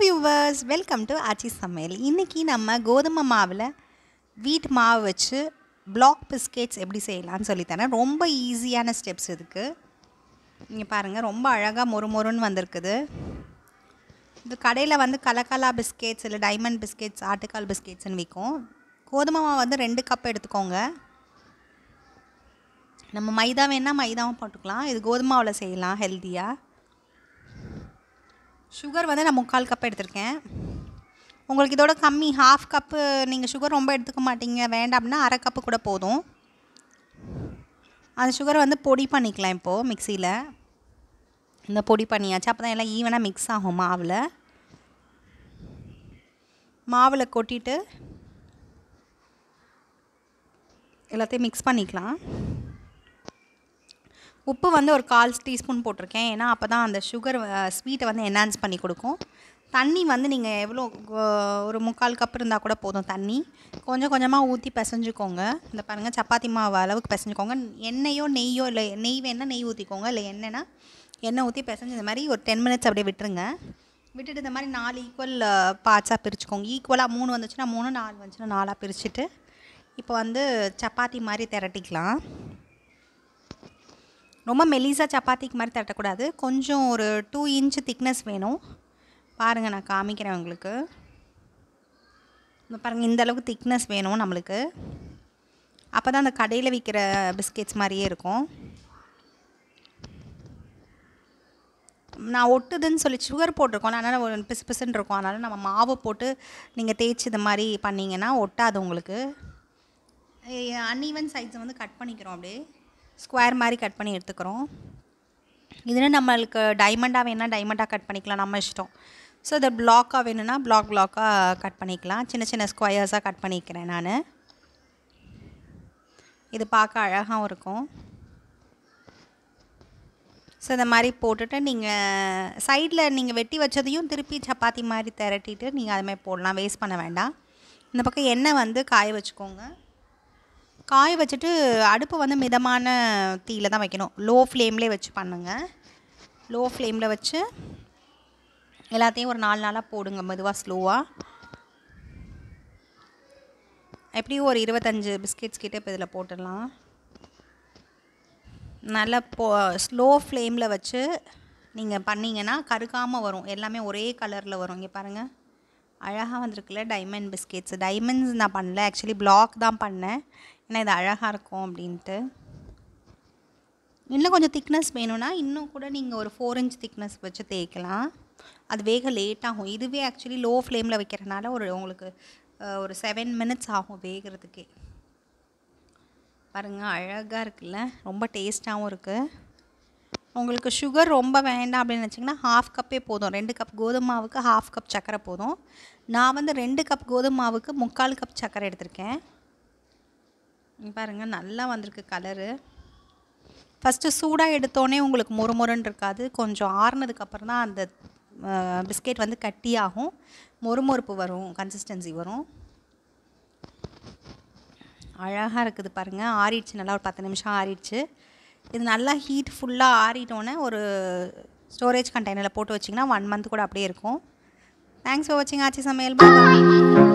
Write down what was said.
viewers welcome to ஆச்சி சமையல் இன்றைக்கி நம்ம கோதுமை மாவில் வீட் மாவு வச்சு பிளாக் பிஸ்கெட்ஸ் எப்படி செய்யலாம்னு சொல்லித்தரேன் ரொம்ப ஈஸியான ஸ்டெப்ஸ் இதுக்கு நீங்கள் பாருங்கள் ரொம்ப அழகாக மொறு மொறுன்னு வந்திருக்குது இது கடையில் வந்து கலக்கலா பிஸ்கெட்ஸ் இல்லை டைமண்ட் பிஸ்கெட்ஸ் ஆட்டுக்கால் பிஸ்கெட்ஸ்னு விற்கும் கோதுமை மாவு வந்து ரெண்டு கப் எடுத்துக்கோங்க நம்ம மைதா வேணால் மைதாவும் போட்டுக்கலாம் இது கோதுமாவில் செய்யலாம் ஹெல்த்தியாக சுகர் வந்து நான் முக்கால் கப் எடுத்திருக்கேன் உங்களுக்கு இதோட கம்மி ஹாஃப் கப்பு நீங்கள் சுகர் ரொம்ப எடுத்துக்க மாட்டீங்க வேண்டாம் அப்படின்னா அரை கப்பு கூட போதும் அந்த சுகரை வந்து பொடி பண்ணிக்கலாம் இப்போது மிக்சியில் இந்த பொடி பண்ணியாச்சு அப்போ தான் எல்லாம் ஈவனாக மிக்ஸ் ஆகும் மாவில் மாவில் கொட்டிட்டு எல்லாத்தையும் மிக்ஸ் பண்ணிக்கலாம் உப்பு வந்து ஒரு கால் டீஸ்பூன் போட்டிருக்கேன் ஏன்னா அப்போ தான் அந்த சுகர் ஸ்வீட்டை வந்து என்ஹான்ஸ் பண்ணி கொடுக்கும் தண்ணி வந்து நீங்கள் எவ்வளோ ஒரு முக்கால் கப் இருந்தால் கூட போதும் தண்ணி கொஞ்சம் கொஞ்சமாக ஊற்றி பிசைஞ்சுக்கோங்க இந்த பாருங்கள் சப்பாத்தி மாவு அளவுக்கு பிசைஞ்சுக்கோங்க எண்ணெயோ நெய்யோ இல்லை நெய் வேணால் நெய் ஊற்றிக்கோங்க இல்லை என்னென்னா எண்ணெய் ஊற்றி பிசைஞ்சு இந்த மாதிரி ஒரு டென் மினிட்ஸ் அப்படியே விட்டுருங்க விட்டுட்டு இந்த மாதிரி நாலு ஈக்குவல் பார்ட்ஸாக பிரிச்சுக்கோங்க ஈக்குவலாக மூணு வந்துச்சுன்னா மூணு நாலு வந்துச்சுன்னா நாலாக பிரிச்சுட்டு இப்போ வந்து சப்பாத்தி மாதிரி திரட்டிக்கலாம் ரொம்ப மெலிசாக சப்பாத்திக்கு மாதிரி தட்டக்கூடாது கொஞ்சம் ஒரு டூ இன்ச் திக்னஸ் வேணும் பாருங்கள் நான் காமிக்கிறேன் உங்களுக்கு பாருங்கள் இந்த அளவுக்கு திக்னஸ் வேணும் நம்மளுக்கு அப்போ தான் அந்த கடையில் விற்கிற பிஸ்கெட்ஸ் மாதிரியே இருக்கும் நான் ஒட்டுதுன்னு சொல்லி சுகர் போட்டிருக்கோம் அதனால் ஒரு பிசு பிசுன்னு இருக்கும் அதனால் நம்ம மாவு போட்டு நீங்கள் தேய்ச்சி இது மாதிரி பண்ணிங்கன்னா ஒட்டாது உங்களுக்கு அன்இவன் சைஸை வந்து கட் பண்ணிக்கிறோம் அப்படியே ஸ்கொயர் மாதிரி கட் பண்ணி எடுத்துக்கிறோம் இதுன்னு நம்மளுக்கு டைமண்டாக வேணால் டைமண்டாக கட் பண்ணிக்கலாம் நம்ம இஷ்டம் ஸோ இதை பிளாக்காக வேணும்னா பிளாக் பிளாக்காக கட் பண்ணிக்கலாம் சின்ன சின்ன ஸ்கொயர்ஸாக கட் பண்ணிக்கிறேன் நான் இது பார்க்க அழகாகவும் இருக்கும் ஸோ இந்த மாதிரி போட்டுட்டு நீங்கள் சைடில் நீங்கள் வெட்டி வச்சதையும் திருப்பி சப்பாத்தி மாதிரி திரட்டிட்டு நீங்கள் அதுமாதிரி போடலாம் வேஸ்ட் பண்ண வேண்டாம் இந்த பக்கம் எண்ணெய் வந்து காய வச்சுக்கோங்க காய வச்சுட்டு அடுப்பு வந்து மிதமான தீயில் தான் வைக்கணும் லோ ஃப்ளேம்லேயே வச்சு பண்ணுங்கள் லோ ஃப்ளேமில் வச்சு எல்லாத்தையும் ஒரு நாலு நாளாக போடுங்க மெதுவாக ஸ்லோவாக எப்படியும் ஒரு இருபத்தஞ்சு பிஸ்கெட்ஸ் கிட்டே இப்போ இதில் போட்டுடலாம் நல்லா போ ஸ்லோ ஃப்ளேமில் வச்சு நீங்கள் பண்ணிங்கன்னா கருகாமல் வரும் எல்லாமே ஒரே கலரில் வரும் இங்கே பாருங்கள் அழகாக வந்திருக்குல்ல டைமண்ட் பிஸ்கெட்ஸ் டைமண்ட்ஸ் நான் பண்ணல ஆக்சுவலி பிளாக் தான் பண்ணேன் ஏன்னா இது அழகாக இருக்கும் அப்படின்ட்டு இன்னும் கொஞ்சம் திக்னஸ் வேணும்னா இன்னும் கூட நீங்கள் ஒரு ஃபோர் இன்ச் திக்னஸ் வச்சு தேய்க்கலாம் அது வேக லேட் ஆகும் இதுவே ஆக்சுவலி லோ ஃப்ளேமில் வைக்கிறனால ஒரு உங்களுக்கு ஒரு செவன் மினிட்ஸ் ஆகும் வேகிறதுக்கே பாருங்கள் அழகாக இருக்குல்ல ரொம்ப டேஸ்ட்டாகவும் இருக்குது உங்களுக்கு சுகர் ரொம்ப வேண்டாம் அப்படின்னு நினச்சிங்கன்னா ஹாஃப் கப்பே போதும் ரெண்டு கப் கோதுமை மாவுக்கு ஹாஃப் கப் சர்க்கரை போதும் நான் வந்து ரெண்டு கப் கோதுமை மாவுக்கு முக்கால் கப் சர்க்கரை எடுத்திருக்கேன் பாருங்கள் நல்லா வந்திருக்கு கலரு ஃபஸ்ட்டு சூடாக எடுத்தோடனே உங்களுக்கு மொறு மொறுன்னு இருக்காது கொஞ்சம் ஆறுனதுக்கப்புறம் தான் அந்த பிஸ்கெட் வந்து கட்டியாகும் மொறுமொறுப்பு வரும் கன்சிஸ்டன்சி வரும் அழகாக இருக்குது பாருங்கள் ஆறிடுச்சு நல்லா ஒரு பத்து நிமிஷம் ஆறிடுச்சு இது நல்லா ஹீட் ஃபுல்லாக ஆறிட்டோன்னே ஒரு ஸ்டோரேஜ் கண்டெய்னரில் போட்டு வச்சிங்கன்னா ஒன் மந்த் கூட அப்படியே இருக்கும் தேங்க்ஸ் ஃபார் வாட்சிங் ஆச்சி சமையல் பாய்